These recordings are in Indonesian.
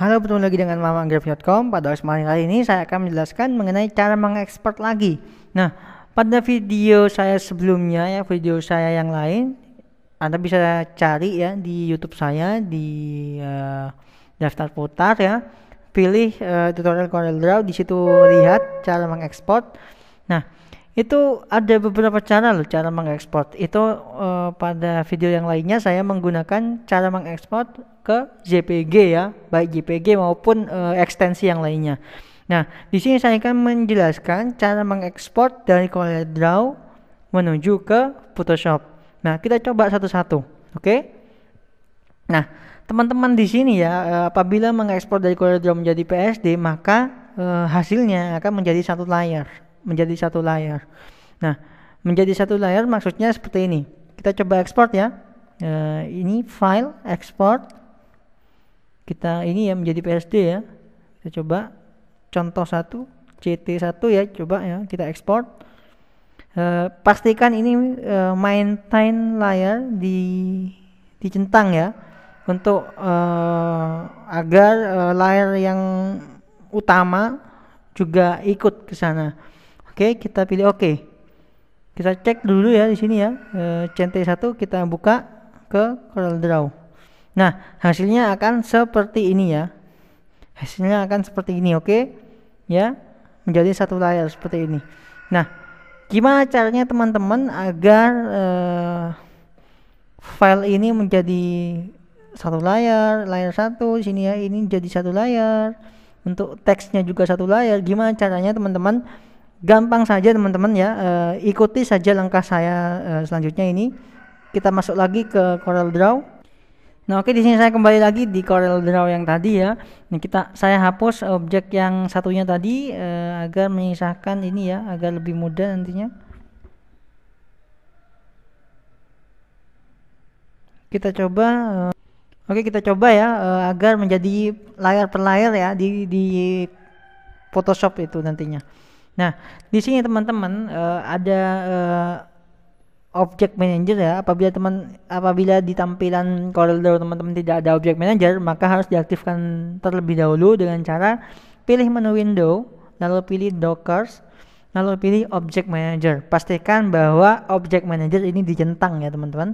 Halo, bertemu lagi dengan mamagraph.com. Pada kesempatan kali ini saya akan menjelaskan mengenai cara mengekspor lagi. Nah, pada video saya sebelumnya ya, video saya yang lain, Anda bisa cari ya di YouTube saya di uh, daftar putar ya. Pilih uh, tutorial Corel Draw, di situ lihat cara mengekspor. Nah, itu ada beberapa cara loh cara mengekspor itu uh, pada video yang lainnya saya menggunakan cara mengekspor ke JPG ya baik JPG maupun uh, ekstensi yang lainnya nah di sini saya akan menjelaskan cara mengekspor dari CorelDRAW menuju ke Photoshop nah kita coba satu-satu oke okay? nah teman-teman di sini ya eh, apabila mengekspor dari CorelDRAW menjadi PSD maka uh, hasilnya akan menjadi satu layar menjadi satu layar. Nah, menjadi satu layar maksudnya seperti ini. Kita coba export ya. E, ini file export. Kita ini ya menjadi PSD ya. Kita coba contoh satu CT1 ya coba ya kita export. Uh, pastikan ini uh, maintain layer di dicentang ya untuk agar layer yang utama juga ikut ke sana. Oke, kita pilih oke. Kita cek dulu ya di sini ya. E, CT1 kita buka ke Corel Draw. Nah, hasilnya akan seperti ini ya. Hasilnya akan seperti ini, oke? Ya, menjadi satu layar seperti ini. Nah, gimana caranya teman-teman agar e, file ini menjadi satu layar, layar satu di sini ya, ini jadi satu layar. Untuk teksnya juga satu layar. Gimana caranya teman-teman gampang saja teman-teman ya uh, ikuti saja langkah saya uh, selanjutnya ini kita masuk lagi ke Corel Draw nah oke okay, di sini saya kembali lagi di Corel Draw yang tadi ya nah, kita saya hapus objek yang satunya tadi uh, agar menyisakan ini ya agar lebih mudah nantinya kita coba uh, oke okay, kita coba ya uh, agar menjadi layar per layar ya di di Photoshop itu nantinya Nah, di sini teman-teman uh, ada uh, object manager ya. Apabila teman apabila di tampilan CorelDRAW teman-teman tidak ada object manager, maka harus diaktifkan terlebih dahulu dengan cara pilih menu window, lalu pilih dockers, lalu pilih object manager. Pastikan bahwa object manager ini dijentang ya, teman-teman.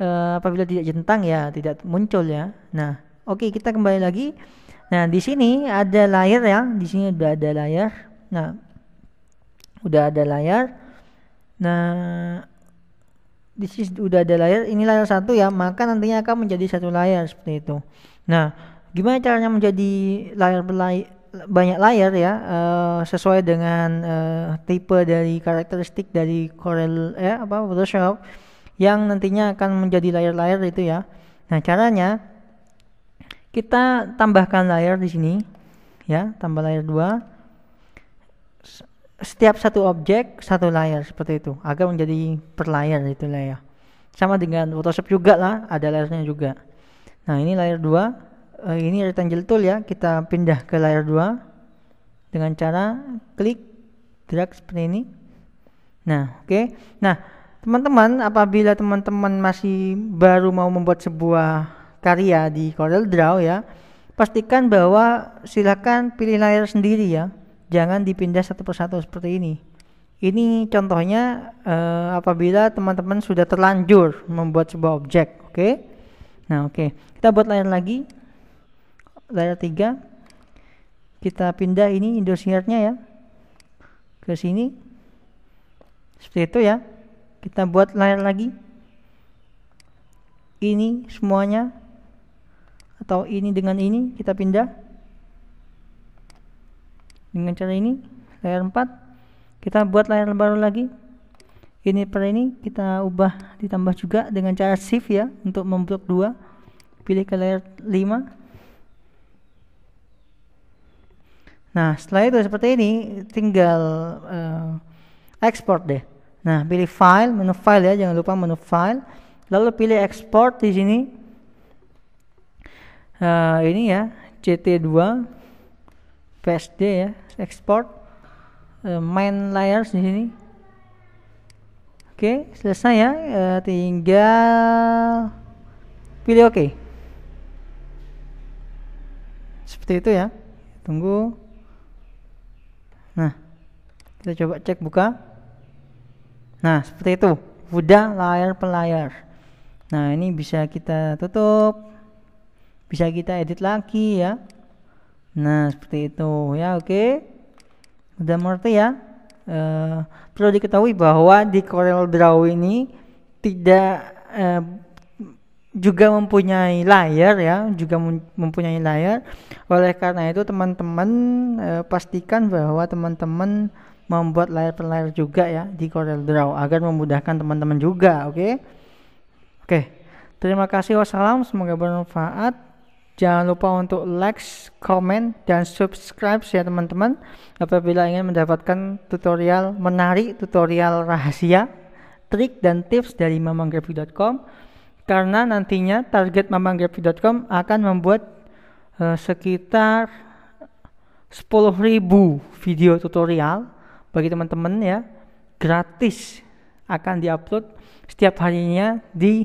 Uh, apabila tidak centang ya tidak muncul ya. Nah, oke okay, kita kembali lagi. Nah, di sini ada layer ya. Di sini sudah ada layer. Nah, udah ada layar nah this is udah ada layar ini layar satu ya maka nantinya akan menjadi satu layar seperti itu nah gimana caranya menjadi layar berlay banyak layar ya uh, sesuai dengan uh, tipe dari karakteristik dari Corel ya apa Photoshop yang nantinya akan menjadi layar-layar itu ya nah caranya kita tambahkan layar di sini ya tambah layar dua setiap satu objek satu layar seperti itu agar menjadi per layar itulah ya sama dengan Photoshop juga lah ada layarnya juga nah ini layer 2 uh, eh, ini rectangle tool ya kita pindah ke layer 2 dengan cara klik drag seperti ini nah oke okay. nah teman-teman apabila teman-teman masih baru mau membuat sebuah karya di Corel Draw ya pastikan bahwa silakan pilih layar sendiri ya jangan dipindah satu persatu seperti ini. Ini contohnya uh, apabila teman-teman sudah terlanjur membuat sebuah objek, oke? Okay? Nah, oke. Okay. Kita buat layar lagi. Layar 3. Kita pindah ini indosiarnya ya. Ke sini. Seperti itu ya. Kita buat layar lagi. Ini semuanya atau ini dengan ini kita pindah dengan cara ini layar 4 kita buat layar baru lagi ini per ini kita ubah ditambah juga dengan cara shift ya untuk memblok dua. pilih ke layar 5 nah setelah itu seperti ini tinggal uh, export deh nah pilih file menu file ya jangan lupa menu file lalu pilih export di sini uh, ini ya CT2 PSD ya export eh, main layers di sini oke okay, selesai ya E, tinggal pilih oke okay. seperti itu ya tunggu nah kita coba cek buka nah seperti itu udah layar per layar nah ini bisa kita tutup bisa kita edit lagi ya Nah, seperti itu ya. Oke, okay. udah mengerti ya. E, perlu diketahui bahwa di Corel Draw ini tidak e, juga mempunyai layar ya, juga mempunyai layar. Oleh karena itu teman-teman e, pastikan bahwa teman-teman membuat layar per layar juga ya di Corel Draw agar memudahkan teman-teman juga, oke? Okay? Oke. Okay. Terima kasih. Wassalam, semoga bermanfaat. Jangan lupa untuk like, comment, dan subscribe ya teman-teman. Apabila ingin mendapatkan tutorial menarik, tutorial rahasia, trik dan tips dari mamanggraphy.com karena nantinya target mamanggraphy.com akan membuat uh, sekitar 10.000 video tutorial bagi teman-teman ya gratis akan diupload setiap harinya di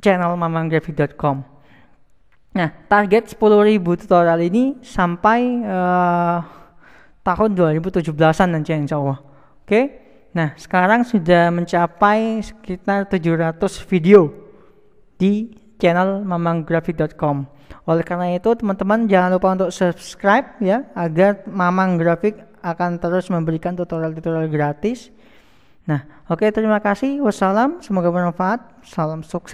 channel mamanggraphy.com. Nah, target 10.000 tutorial ini sampai uh, tahun 2017-an nanti insya Allah. Oke. Okay? Nah, sekarang sudah mencapai sekitar 700 video di channel mamanggrafik.com. Oleh karena itu, teman-teman jangan lupa untuk subscribe ya agar Mamang Grafik akan terus memberikan tutorial-tutorial gratis. Nah, oke okay, terima kasih. Wassalam, semoga bermanfaat. Salam sukses.